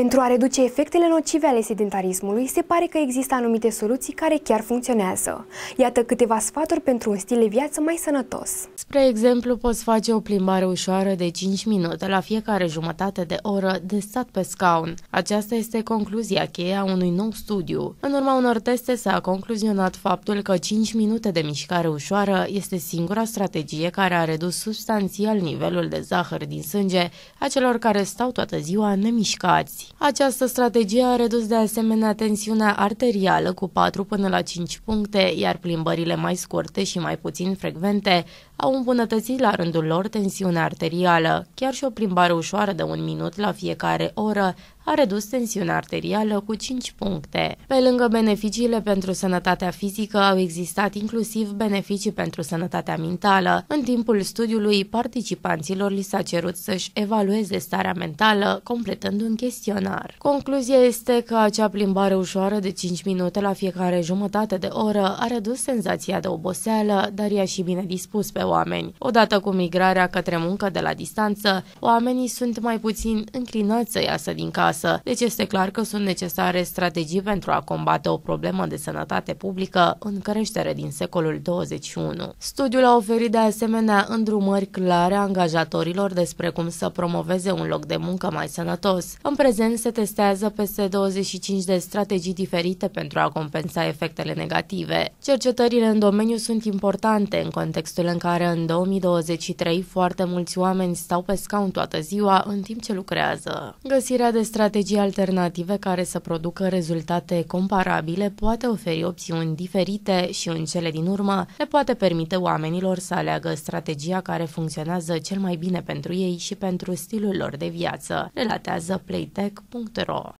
Pentru a reduce efectele nocive ale sedentarismului, se pare că există anumite soluții care chiar funcționează. Iată câteva sfaturi pentru un stil de viață mai sănătos. Spre exemplu, poți face o plimbare ușoară de 5 minute la fiecare jumătate de oră de stat pe scaun. Aceasta este concluzia cheie a unui nou studiu. În urma unor teste s-a concluzionat faptul că 5 minute de mișcare ușoară este singura strategie care a redus substanțial nivelul de zahăr din sânge a celor care stau toată ziua nemișcați. Această strategie a redus de asemenea tensiunea arterială cu 4 până la 5 puncte, iar plimbările mai scurte și mai puțin frecvente au îmbunătățit la rândul lor tensiunea arterială. Chiar și o plimbare ușoară de un minut la fiecare oră a redus tensiunea arterială cu 5 puncte. Pe lângă beneficiile pentru sănătatea fizică, au existat inclusiv beneficii pentru sănătatea mentală. În timpul studiului, participanților li s-a cerut să-și evalueze starea mentală, completând un chestionar. Concluzia este că acea plimbare ușoară de 5 minute la fiecare jumătate de oră a redus senzația de oboseală, dar i-a și bine dispus pe oameni. Odată cu migrarea către muncă de la distanță, oamenii sunt mai puțin înclinați să iasă din casă serioasă, deci este clar că sunt necesare strategii pentru a combate o problemă de sănătate publică în creștere din secolul 21. Studiul a oferit de asemenea îndrumări clare angajatorilor despre cum să promoveze un loc de muncă mai sănătos. În prezent se testează peste 25 de strategii diferite pentru a compensa efectele negative. Cercetările în domeniu sunt importante în contextul în care în 2023 foarte mulți oameni stau pe scaun toată ziua în timp ce lucrează. Găsirea de strategii strategii alternative care să producă rezultate comparabile poate oferi opțiuni diferite și în cele din urmă le poate permite oamenilor să aleagă strategia care funcționează cel mai bine pentru ei și pentru stilul lor de viață, relatează playtech.ro.